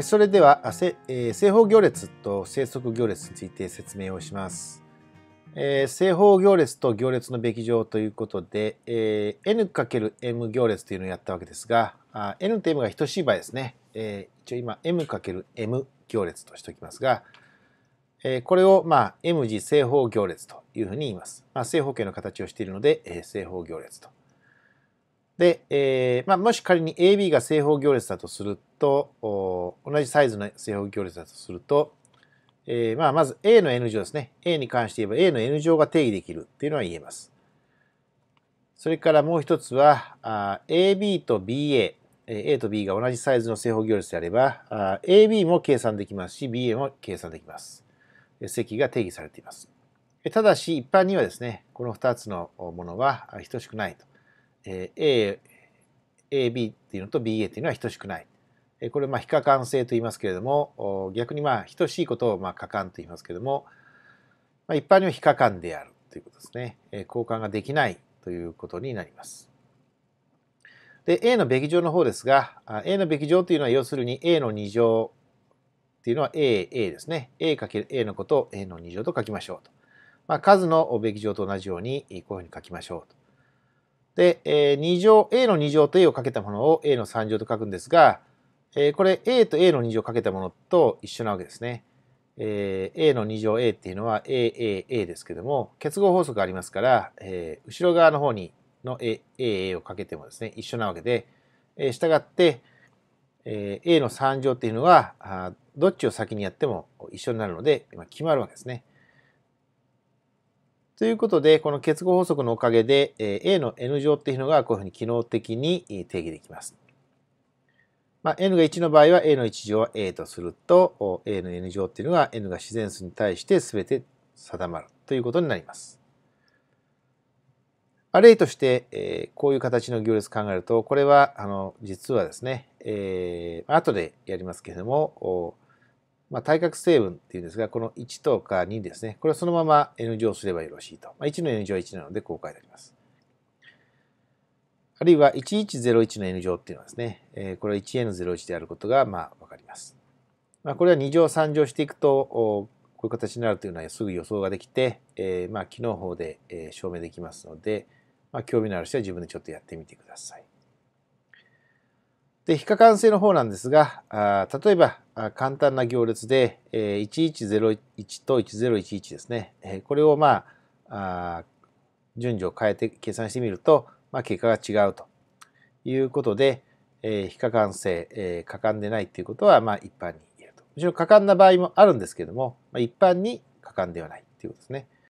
それでは、正、えー、方行列と正則行列について説明をします。えー、正方行列と行列のべき乗ということで、えー、n×m 行列というのをやったわけですが、n と m が等しい場合ですね。えー、一応今 m×m 行列としておきますが、えー、これを、まあ、m 字正方行列というふうに言います。まあ、正方形の形をしているので、えー、正方行列と。で、えー、まあ、もし仮に AB が正方行列だとすると、同じサイズの正方行列だとすると、えー、まあ、まず A の N 乗ですね。A に関して言えば A の N 乗が定義できるっていうのは言えます。それからもう一つは、AB と BA、A と B が同じサイズの正方行列であれば、AB も計算できますし、BA も計算できます。積が定義されています。ただし、一般にはですね、この2つのものは等しくないと。え A、AB っていうのと BA っていうのは等しくない。これまあ非可関性と言いますけれども逆にまあ等しいことをまあ可関と言いますけれども、まあ、一般には非可関であるということですね交換ができないということになります。で A のべき乗の方ですが A のべき乗というのは要するに A の2乗っていうのは A、A ですね。A×A のことを A の2乗と書きましょうと。まあ、数のべき乗と同じようにこういうふうに書きましょうと。で、えー、2乗、a の2乗と a をかけたものを a の3乗と書くんですが、えー、これ a と a の2乗かけたものと一緒なわけですね。えー、a の2乗 a っていうのは aaa ですけども、結合法則がありますから、えー、後ろ側の方にの aa をかけてもですね、一緒なわけで、えー、従って、えー、a の3乗っていうのは、あどっちを先にやっても一緒になるので、決まるわけですね。ということで、この結合法則のおかげで、A の N 乗っていうのがこういうふうに機能的に定義できます。まあ、N が1の場合は A の1乗は A とすると、A の N 乗っていうのが N が自然数に対して全て定まるということになります。あ、例として、えこういう形の行列考えると、これは、あの、実はですね、えー、後でやりますけれども、まあ、対角成分っていうんですが、この1とか2ですね。これはそのまま N 乗すればよろしいと。まあ、1の N 乗は1なので、こう書いてあります。あるいは1101の N 乗っていうのはですね、えー、これは 1N01 であることが、まあ、わかります。まあ、これは2乗、3乗していくと、こういう形になるというのはすぐ予想ができて、えー、まあ、機能法で証明できますので、まあ、興味のある人は自分でちょっとやってみてください。で、非可関性の方なんですが、あ例えば簡単な行列で、え1101と1011ですね、えこれをまあ順序を変えて計算してみると、まあ、結果が違うということで、え非可関性、え可関でないということはまあ一般に言えると。むしろ可関な場合もあるんですけども、まあ、一般に可関ではないということですね。